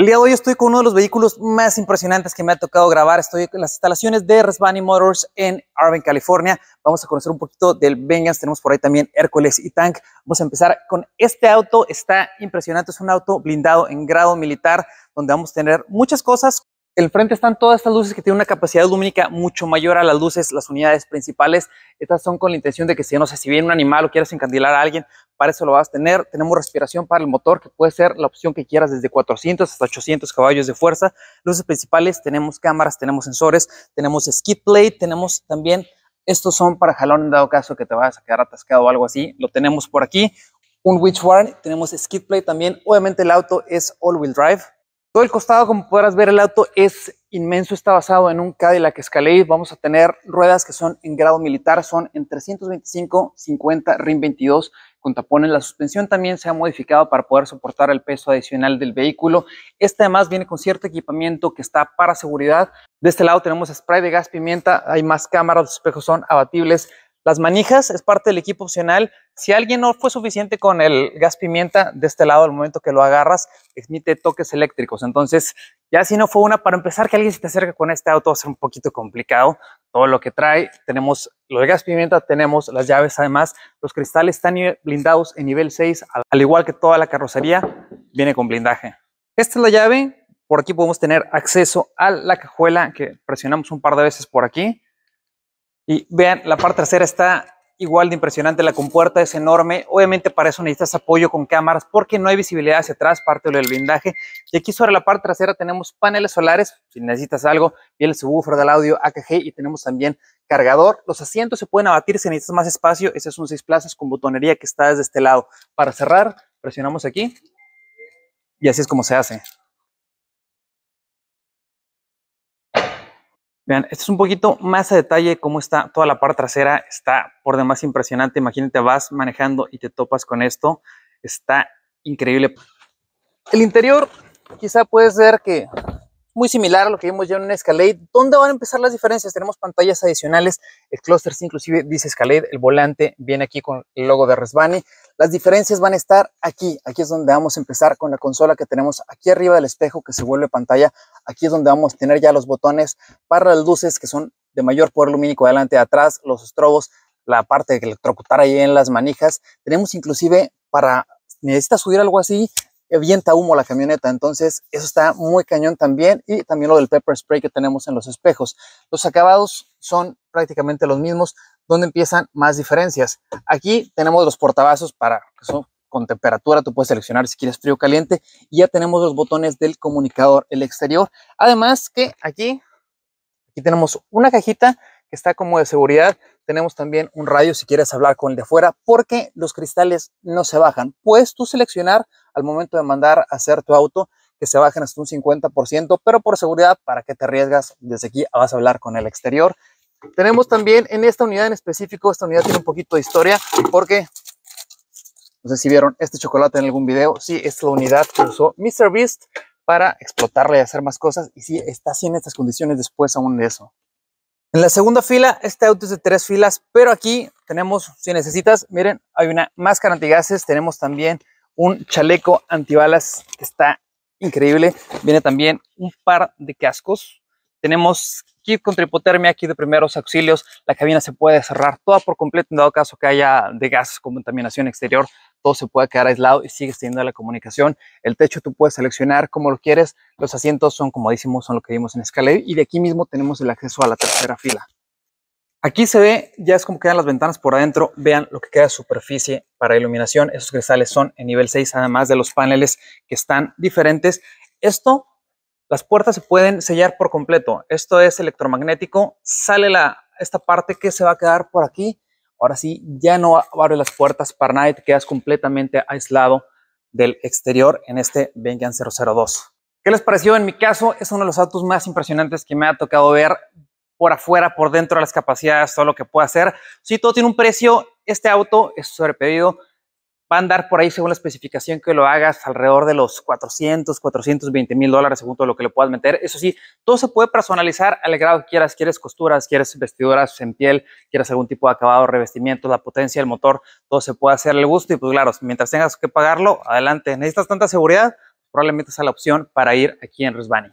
El día de hoy estoy con uno de los vehículos más impresionantes que me ha tocado grabar. Estoy en las instalaciones de Resvani Motors en Arvin, California. Vamos a conocer un poquito del Vengeance. Tenemos por ahí también Hércules y Tank. Vamos a empezar con este auto. Está impresionante. Es un auto blindado en grado militar donde vamos a tener muchas cosas. El frente están todas estas luces que tienen una capacidad lumínica mucho mayor a las luces, las unidades principales. Estas son con la intención de que si, no sé, si viene un animal o quieres encandilar a alguien, para eso lo vas a tener. Tenemos respiración para el motor, que puede ser la opción que quieras, desde 400 hasta 800 caballos de fuerza. Luces principales, tenemos cámaras, tenemos sensores, tenemos skid plate, tenemos también, estos son para jalón en dado caso que te vayas a quedar atascado o algo así. Lo tenemos por aquí. Un Witch Warren, tenemos skid plate también. Obviamente el auto es all-wheel drive, todo el costado, como podrás ver, el auto es inmenso, está basado en un Cadillac Escalade. Vamos a tener ruedas que son en grado militar, son en 325, 50, RIM 22 con tapones. La suspensión también se ha modificado para poder soportar el peso adicional del vehículo. Este además viene con cierto equipamiento que está para seguridad. De este lado tenemos spray de gas pimienta, hay más cámaras, los espejos son abatibles, las manijas es parte del equipo opcional. Si alguien no fue suficiente con el gas pimienta de este lado, al momento que lo agarras, emite toques eléctricos. Entonces, ya si no fue una, para empezar, que alguien se te acerque con este auto va a ser un poquito complicado. Todo lo que trae, tenemos lo de gas pimienta, tenemos las llaves además. Los cristales están blindados en nivel 6, al igual que toda la carrocería, viene con blindaje. Esta es la llave. Por aquí podemos tener acceso a la cajuela que presionamos un par de veces por aquí y vean, la parte trasera está igual de impresionante, la compuerta es enorme. Obviamente para eso necesitas apoyo con cámaras porque no hay visibilidad hacia atrás, parte del blindaje. Y aquí sobre la parte trasera tenemos paneles solares, si necesitas algo, y el subwoofer del audio AKG y tenemos también cargador. Los asientos se pueden abatir si necesitas más espacio. Ese es un 6 plazas con botonería que está desde este lado. Para cerrar, presionamos aquí y así es como se hace. Vean, esto es un poquito más a detalle cómo está toda la parte trasera. Está por demás impresionante. Imagínate, vas manejando y te topas con esto. Está increíble. El interior quizá puedes ser que muy similar a lo que vimos ya en un Escalade. ¿Dónde van a empezar las diferencias? Tenemos pantallas adicionales. El clusters inclusive dice Escalade. El volante viene aquí con el logo de Resbani. Las diferencias van a estar aquí. Aquí es donde vamos a empezar con la consola que tenemos aquí arriba del espejo que se vuelve pantalla. Aquí es donde vamos a tener ya los botones para las luces que son de mayor poder lumínico adelante, atrás, los estrobos, la parte de electrocutar ahí en las manijas. Tenemos inclusive para, necesitas subir algo así, avienta eh, humo la camioneta. Entonces, eso está muy cañón también. Y también lo del pepper spray que tenemos en los espejos. Los acabados son prácticamente los mismos donde empiezan más diferencias. Aquí tenemos los portavasos para que son con temperatura, tú puedes seleccionar si quieres frío o caliente, ya tenemos los botones del comunicador, el exterior. Además que aquí, aquí tenemos una cajita que está como de seguridad, tenemos también un radio si quieres hablar con el de afuera, porque los cristales no se bajan. Puedes tú seleccionar al momento de mandar a hacer tu auto que se bajen hasta un 50%, pero por seguridad, para que te arriesgas, desde aquí vas a hablar con el exterior. Tenemos también en esta unidad en específico, esta unidad tiene un poquito de historia porque no sé si vieron este chocolate en algún video. Sí, es la unidad que usó Mr. Beast para explotarla y hacer más cosas. Y sí, está así en estas condiciones después aún de eso. En la segunda fila, este auto es de tres filas, pero aquí tenemos, si necesitas, miren, hay una máscara antigases. Tenemos también un chaleco antibalas que está increíble. Viene también un par de cascos. Tenemos kit contra tripotermia, aquí de primeros auxilios. La cabina se puede cerrar toda por completo en dado caso que haya de gases, contaminación exterior. Todo se puede quedar aislado y sigue teniendo la comunicación. El techo tú puedes seleccionar como lo quieres. Los asientos son comodísimos, son lo que vimos en escala, Y de aquí mismo tenemos el acceso a la tercera fila. Aquí se ve, ya es como quedan las ventanas por adentro. Vean lo que queda de superficie para iluminación. Esos cristales son en nivel 6, además de los paneles que están diferentes. Esto las puertas se pueden sellar por completo. Esto es electromagnético. Sale la, esta parte que se va a quedar por aquí. Ahora sí, ya no abre las puertas para y Te quedas completamente aislado del exterior en este Vengan 002. ¿Qué les pareció? En mi caso, es uno de los autos más impresionantes que me ha tocado ver por afuera, por dentro, las capacidades, todo lo que puede hacer. Sí, todo tiene un precio. Este auto es sobrepedido. Van a andar por ahí, según la especificación que lo hagas, alrededor de los 400, 420 mil dólares, según todo lo que le puedas meter. Eso sí, todo se puede personalizar al grado que quieras. Quieres costuras, quieres vestiduras en piel, quieres algún tipo de acabado, revestimiento, la potencia del motor, todo se puede hacer al gusto. Y pues claro, mientras tengas que pagarlo, adelante. ¿Necesitas tanta seguridad? Probablemente sea es la opción para ir aquí en Rusbani.